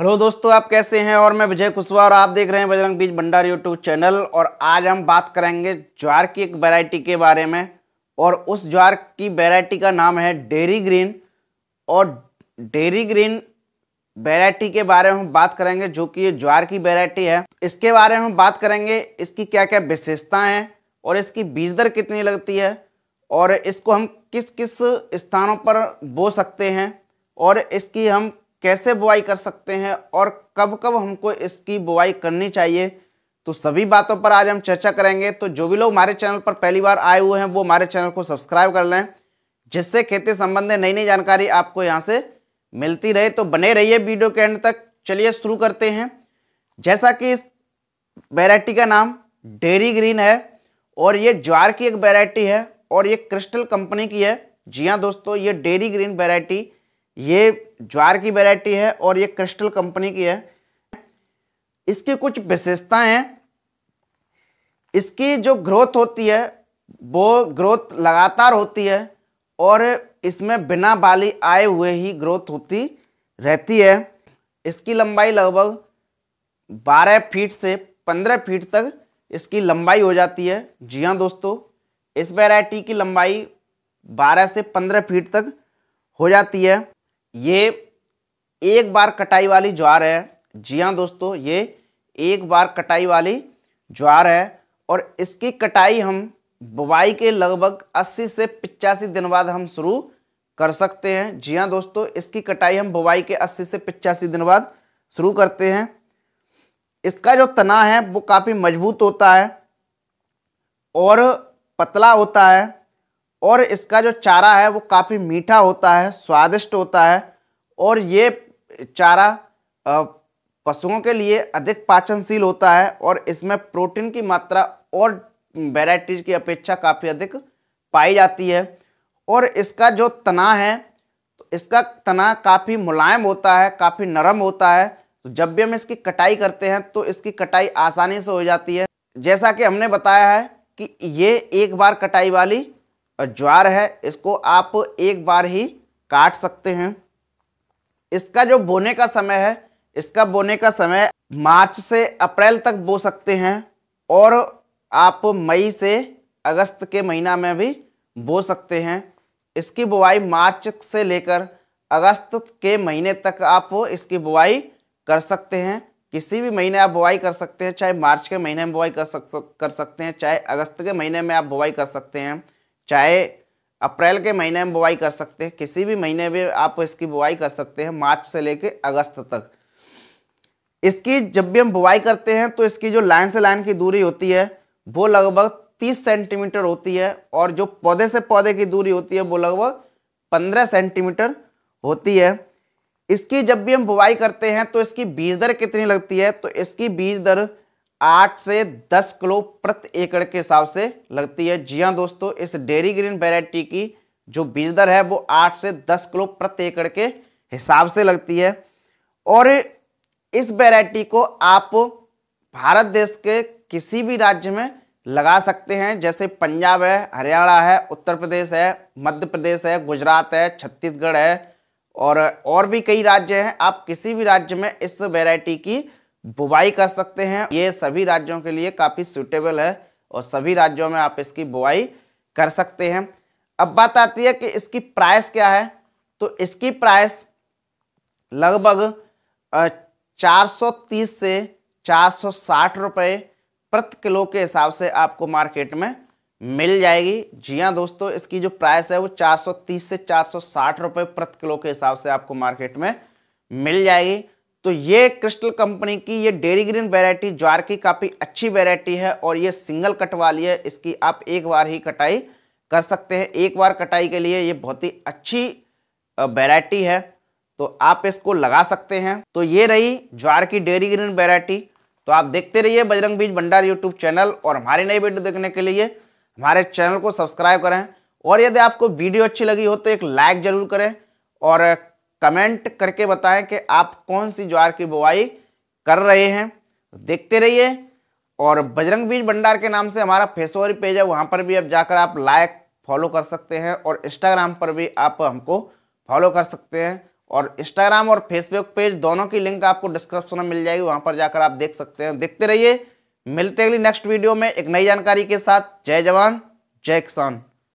hello दोस्तों आप कैसे हैं और मैं विजय कुशवाहा और आप देख रहे हैं बजरंग बीज भंडार यूट्यूब चैनल और आज हम बात करेंगे ज्वार की एक वैरायटी के बारे में और उस ज्वार की वैरायटी का नाम है डेरी ग्रीन और डेरी ग्रीन वैरायटी के बारे में हम बात करेंगे जो कि ये ज्वार की वैरायटी है इसके बारे में हम बात करेंगे इसकी क्या क्या विशेषताएँ हैं और इसकी बीज दर कितनी लगती है और इसको हम किस किस स्थानों पर बो सकते हैं और इसकी हम कैसे बुआई कर सकते हैं और कब कब हमको इसकी बुआई करनी चाहिए तो सभी बातों पर आज हम चर्चा करेंगे तो जो भी लोग हमारे चैनल पर पहली बार आए हुए हैं वो हमारे चैनल को सब्सक्राइब कर लें जिससे खेती संबंधी नई नई जानकारी आपको यहाँ से मिलती रहे तो बने रहिए वीडियो के एंड तक चलिए शुरू करते हैं जैसा कि इस वेराइटी का नाम डेरी ग्रीन है और ये ज्वार की एक वेराइटी है और ये क्रिस्टल कंपनी की है जी हाँ दोस्तों ये डेरी ग्रीन वेराइटी ये ज्वार की वैरायटी है और ये क्रिस्टल कंपनी की है इसकी कुछ विशेषताएं हैं इसकी जो ग्रोथ होती है वो ग्रोथ लगातार होती है और इसमें बिना बाली आए हुए ही ग्रोथ होती रहती है इसकी लंबाई लगभग 12 फीट से 15 फीट तक इसकी लंबाई हो जाती है जी हाँ दोस्तों इस वैरायटी की लंबाई 12 से 15 फीट तक हो जाती है ये एक बार कटाई वाली ज्वार है जी हाँ दोस्तों ये एक बार कटाई वाली ज्वार है और इसकी कटाई हम बुवाई के लगभग 80 से पिचासी दिन बाद हम शुरू कर सकते हैं जी हाँ दोस्तों इसकी कटाई हम बुवाई के 80 से पिचासी दिन बाद शुरू करते हैं इसका जो तना है वो काफ़ी मजबूत होता है और पतला होता है और इसका जो चारा है वो काफ़ी मीठा होता है स्वादिष्ट होता है और ये चारा पशुओं के लिए अधिक पाचनशील होता है और इसमें प्रोटीन की मात्रा और वेराइटीज की अपेक्षा काफ़ी अधिक पाई जाती है और इसका जो तना है तो इसका तना काफ़ी मुलायम होता है काफ़ी नरम होता है तो जब भी हम इसकी कटाई करते हैं तो इसकी कटाई आसानी से हो जाती है जैसा कि हमने बताया है कि ये एक बार कटाई वाली ज्वार है इसको आप एक बार ही काट सकते हैं इसका जो बोने का समय है इसका बोने का समय मार्च से अप्रैल तक बो सकते हैं और आप मई से अगस्त के महीना में भी बो सकते हैं इसकी बुआई मार्च से लेकर अगस्त के महीने तक आप इसकी बुआई कर सकते हैं किसी भी महीने आप बुआई कर सकते हैं चाहे मार्च के महीने में बुआई कर सक कर सकते हैं चाहे अगस्त के महीने में आप बुआई कर सकते हैं चाहे अप्रैल के महीने में बुआई कर सकते हैं किसी भी महीने में आप इसकी बुआई कर सकते हैं मार्च से लेकर अगस्त तक इसकी जब भी हम बुआई करते हैं तो इसकी जो लाइन से लाइन की दूरी होती है वो लगभग 30 सेंटीमीटर होती है और जो पौधे से पौधे की दूरी होती है वो लगभग 15 सेंटीमीटर होती है इसकी जब भी हम बुआई करते हैं तो इसकी बीज दर कितनी लगती है तो इसकी बीज दर आठ से दस किलो प्रति एकड़ के हिसाब से लगती है जी हाँ दोस्तों इस डेरी ग्रीन वेराइटी की जो बीज दर है वो आठ से दस किलो प्रति एकड़ के हिसाब से लगती है और इस वेराइटी को आप भारत देश के किसी भी राज्य में लगा सकते हैं जैसे पंजाब है हरियाणा है उत्तर प्रदेश है मध्य प्रदेश है गुजरात है छत्तीसगढ़ है और और भी कई राज्य हैं आप किसी भी राज्य में इस वैरायटी की बुवाई कर सकते हैं ये सभी राज्यों के लिए काफ़ी सूटेबल है और सभी राज्यों में आप इसकी बुआई कर सकते हैं अब बात आती है कि इसकी प्राइस क्या है तो इसकी प्राइस लगभग 430 से 460 रुपए प्रति किलो के हिसाब से आपको मार्केट में मिल जाएगी जी हाँ दोस्तों इसकी जो प्राइस है वो 430 से 460 रुपए प्रति किलो के हिसाब से आपको मार्केट में मिल जाएगी तो ये क्रिस्टल कंपनी की ये डेरी ग्रीन वेराइटी ज्वार की काफ़ी अच्छी वेराइटी है और ये सिंगल कट वाली है इसकी आप एक बार ही कटाई कर सकते हैं एक बार कटाई के लिए ये बहुत ही अच्छी वेराइटी है तो आप इसको लगा सकते हैं तो ये रही ज्वार की डेरी ग्रीन वेराइटी तो आप देखते रहिए बजरंग बीज भंडार यूट्यूब चैनल और हमारे नए वीडियो देखने के लिए हमारे चैनल को सब्सक्राइब करें और यदि आपको वीडियो अच्छी लगी हो तो एक लाइक ज़रूर करें और कमेंट करके बताएं कि आप कौन सी ज्वार की बुआई कर रहे हैं तो देखते रहिए और बजरंग बीज भंडार के नाम से हमारा फेसबुक पेज है वहाँ पर भी अब जाकर आप लाइक फॉलो कर सकते हैं और इंस्टाग्राम पर भी आप हमको फॉलो कर सकते हैं और इंस्टाग्राम और फेसबुक पेज दोनों की लिंक आपको डिस्क्रिप्शन में मिल जाएगी वहाँ पर जाकर आप देख सकते हैं देखते रहिए मिलते अगली नेक्स्ट वीडियो में एक नई जानकारी के साथ जय जवान जय किसान